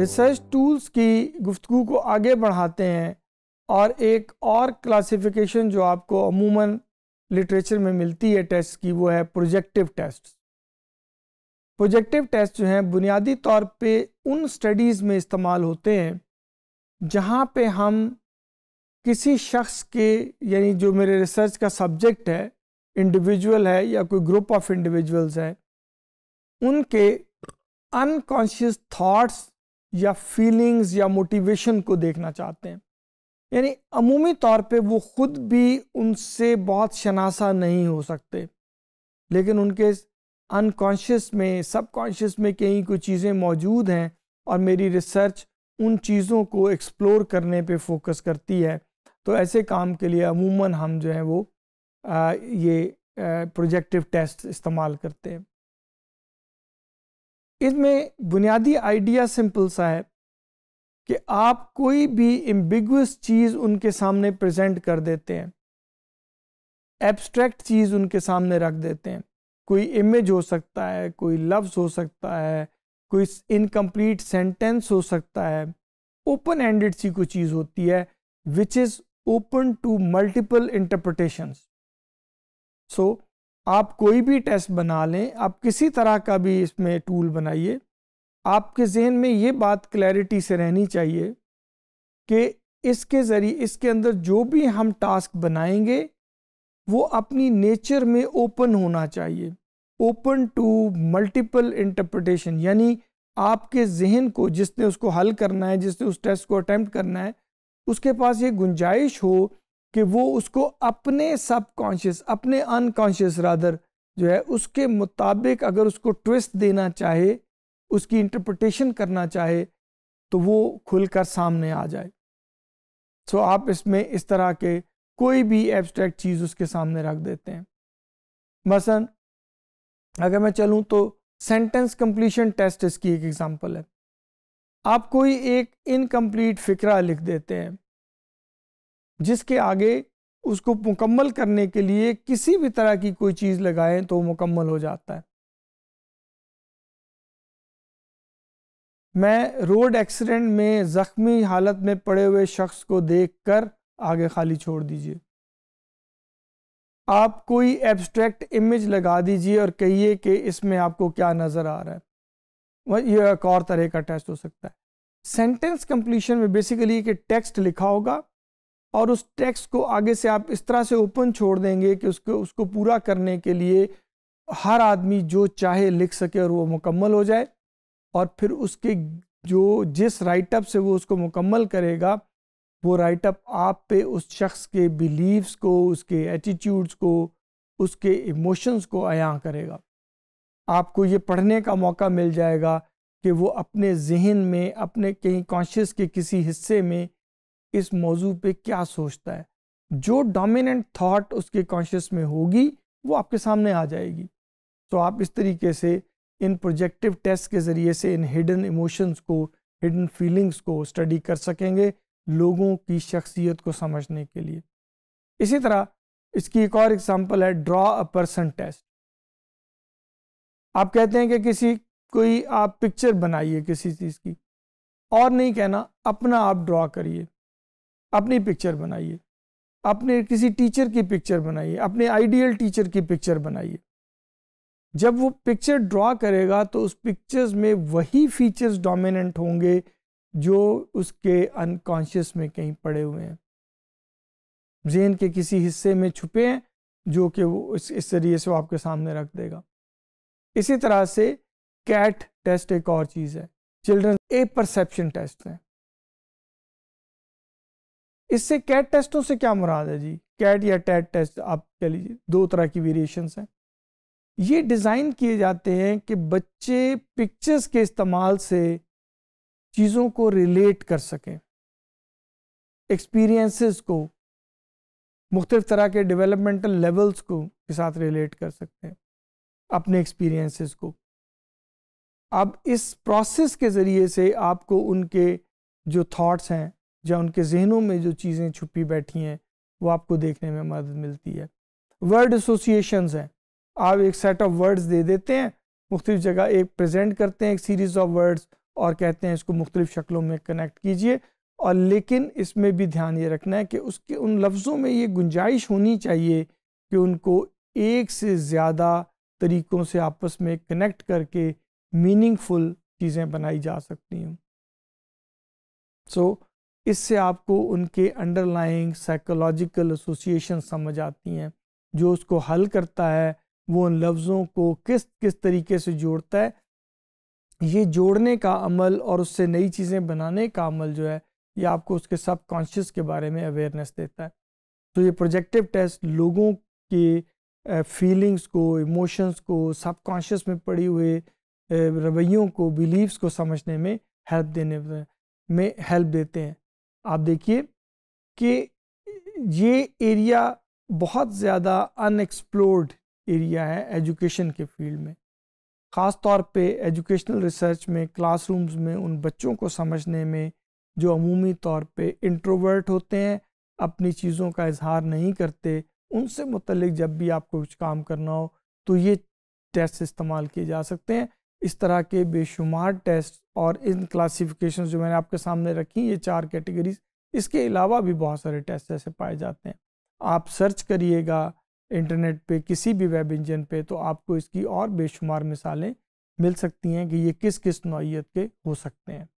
research tools की गुफ्तु को आगे बढ़ाते हैं और एक और क्लासिफिकेशन जो आपको अमूमन लिटरेचर में मिलती है टेस्ट की वो है प्रोजेक्टिव टेस्ट प्रोजेक्टिव टेस्ट जो हैं बुनियादी तौर पे उन स्टडीज़ में इस्तेमाल होते हैं जहाँ पे हम किसी शख्स के यानी जो मेरे रिसर्च का सब्जेक्ट है इंडिविजुअल है या कोई ग्रुप ऑफ इंडिविजुअल्स है उनके अनकॉन्शियस थाट्स या फीलिंग्स या मोटिवेशन को देखना चाहते हैं यानी अमूमी तौर पे वो ख़ुद भी उनसे बहुत शनासा नहीं हो सकते लेकिन उनके अनकॉन्शियस में सबकॉन्शियस में कई कोई चीज़ें मौजूद हैं और मेरी रिसर्च उन चीज़ों को एक्सप्लोर करने पे फोकस करती है तो ऐसे काम के लिए अमूमन हम जो हैं वो आ, ये प्रोजेक्टिव टेस्ट इस्तेमाल करते हैं इसमें बुनियादी आइडिया सिंपल सा है कि आप कोई भी एम्बिगस चीज़ उनके सामने प्रेजेंट कर देते हैं एब्स्ट्रैक्ट चीज़ उनके सामने रख देते हैं कोई इमेज हो सकता है कोई लफ्ज़ हो सकता है कोई इनकम्प्लीट सेंटेंस हो सकता है ओपन एंडेड सी कोई चीज़ होती है which is open to multiple interpretations so आप कोई भी टेस्ट बना लें आप किसी तरह का भी इसमें टूल बनाइए आपके जहन में ये बात क्लैरिटी से रहनी चाहिए कि इसके ज़रिए इसके अंदर जो भी हम टास्क बनाएंगे वो अपनी नेचर में ओपन होना चाहिए ओपन टू मल्टीपल इंटरप्रटेशन यानी आपके जहन को जिसने उसको हल करना है जिसने उस टेस्ट को अटैम्प्ट करना है उसके पास ये गुंजाइश हो कि वो उसको अपने सबकॉन्शियस अपने अनकॉन्शियस रादर जो है उसके मुताबिक अगर उसको ट्विस्ट देना चाहे उसकी इंटरप्रटेशन करना चाहे तो वो खुलकर सामने आ जाए सो so आप इसमें इस तरह के कोई भी एब्स्ट्रैक्ट चीज़ उसके सामने रख देते हैं मसन अगर मैं चलूँ तो सेंटेंस कंप्लीशन टेस्ट इसकी एक एग्जांपल है आप कोई एक इनकम्प्लीट फ़िक्रा लिख देते हैं जिसके आगे उसको मुकम्मल करने के लिए किसी भी तरह की कोई चीज़ लगाएं तो मुकम्मल हो जाता है मैं रोड एक्सीडेंट में ज़ख्मी हालत में पड़े हुए शख्स को देखकर आगे खाली छोड़ दीजिए आप कोई एब्स्ट्रैक्ट इमेज लगा दीजिए और कहिए कि इसमें आपको क्या नज़र आ रहा है वह यह एक और तरह का टेस्ट हो सकता है सेंटेंस कंप्लीशन में बेसिकली कि टेक्स्ट लिखा होगा और उस टेक्स्ट को आगे से आप इस तरह से ओपन छोड़ देंगे कि उसको उसको पूरा करने के लिए हर आदमी जो चाहे लिख सके और वो मुकम्मल हो जाए और फिर उसके जो जिस राइटअप से वो उसको मुकम्मल करेगा वो राइटअप आप पे उस शख्स के बिलीव्स को उसके एटीट्यूड्स को उसके इमोशंस को आया करेगा आपको ये पढ़ने का मौका मिल जाएगा कि वो अपने जहन में अपने कहीं कॉन्शियस के किसी हिस्से में इस मौजू पे क्या सोचता है जो डोमिनेंट थॉट उसके कॉन्शियस में होगी वो आपके सामने आ जाएगी तो आप इस तरीके से इन प्रोजेक्टिव टेस्ट के ज़रिए से इन हिडन इमोशंस को हिडन फीलिंग्स को स्टडी कर सकेंगे लोगों की शख्सियत को समझने के लिए इसी तरह इसकी एक और एग्जांपल है ड्रॉ अ पर्सन टेस्ट आप कहते हैं कि किसी कोई आप पिक्चर बनाइए किसी चीज़ की और नहीं कहना अपना आप ड्रॉ करिए अपनी पिक्चर बनाइए अपने किसी टीचर की पिक्चर बनाइए अपने आइडियल टीचर की पिक्चर बनाइए जब वो पिक्चर ड्रॉ करेगा तो उस पिक्चर्स में वही फीचर्स डोमिनेंट होंगे जो उसके अनकॉन्शियस में कहीं पड़े हुए हैं जेन के किसी हिस्से में छुपे हैं जो कि वो इस इस तरीके से वो आपके सामने रख देगा इसी तरह से कैट टेस्ट एक और चीज़ है चिल्ड्रन ए परसेप्शन टेस्ट है इससे कैट टेस्टों से क्या मुराद है जी कैट या टैट टेस्ट आप कह लीजिए दो तरह की वेरिएशंस हैं ये डिज़ाइन किए जाते हैं कि बच्चे पिक्चर्स के इस्तेमाल से चीज़ों को रिलेट कर सकें एक्सपीरियंसेस को मुख्त तरह के डेवलपमेंटल लेवल्स को के साथ रिलेट कर सकते हैं अपने एक्सपीरियंसेस को अब इस प्रोसेस के ज़रिए से आपको उनके जो थॉट्स हैं या उनके जहनों में जो चीज़ें छुपी बैठी हैं वो आपको देखने में मदद मिलती है वर्ड एसोसिएशंस हैं आप एक सेट ऑफ वर्ड्स दे देते हैं मुख्तु जगह एक प्रेजेंट करते हैं एक सीरीज़ ऑफ वर्ड्स और कहते हैं इसको मुख्तलिफ शक्लों में कनेक्ट कीजिए और लेकिन इसमें भी ध्यान ये रखना है कि उसके उन लफ्ज़ों में ये गुंजाइश होनी चाहिए कि उनको एक से ज़्यादा तरीक़ों से आपस में कनेक्ट करके मीनिंगफुल चीज़ें बनाई जा सकती हूँ सो so, इससे आपको उनके अंडरलाइंग साइकोलॉजिकल एसोसिएशन समझ आती हैं जो उसको हल करता है वो उन लफ्ज़ों को किस किस तरीके से जोड़ता है ये जोड़ने का अमल और उससे नई चीज़ें बनाने का अमल जो है ये आपको उसके सब कॉन्शियस के बारे में अवेयरनेस देता है तो ये प्रोजेक्टिव टेस्ट लोगों के फीलिंग्स को इमोशंस को सब कॉन्शियस में पड़ी हुए रवैयों को बिलीव्स को समझने में हेल्प देने में हेल्प देते हैं आप देखिए कि ये एरिया बहुत ज़्यादा अनएक्सप्लोर्ड एरिया है एजुकेशन के फील्ड में ख़ास तौर पे एजुकेशनल रिसर्च में क्लासरूम्स में उन बच्चों को समझने में जो अमूमी तौर पे इंट्रोवर्ट होते हैं अपनी चीज़ों का इजहार नहीं करते उनसे मतलब जब भी आपको कुछ काम करना हो तो ये टेस्ट इस्तेमाल किए जा सकते हैं इस तरह के बेशुमार टेस्ट और इन क्लासिफिकेशन जो मैंने आपके सामने रखी ये चार कैटेगरीज इसके अलावा भी बहुत सारे टेस्ट ऐसे पाए जाते हैं आप सर्च करिएगा इंटरनेट पे किसी भी वेब इंजन पे तो आपको इसकी और बेशुमार मिसालें मिल सकती हैं कि ये किस किस नौीयत के हो सकते हैं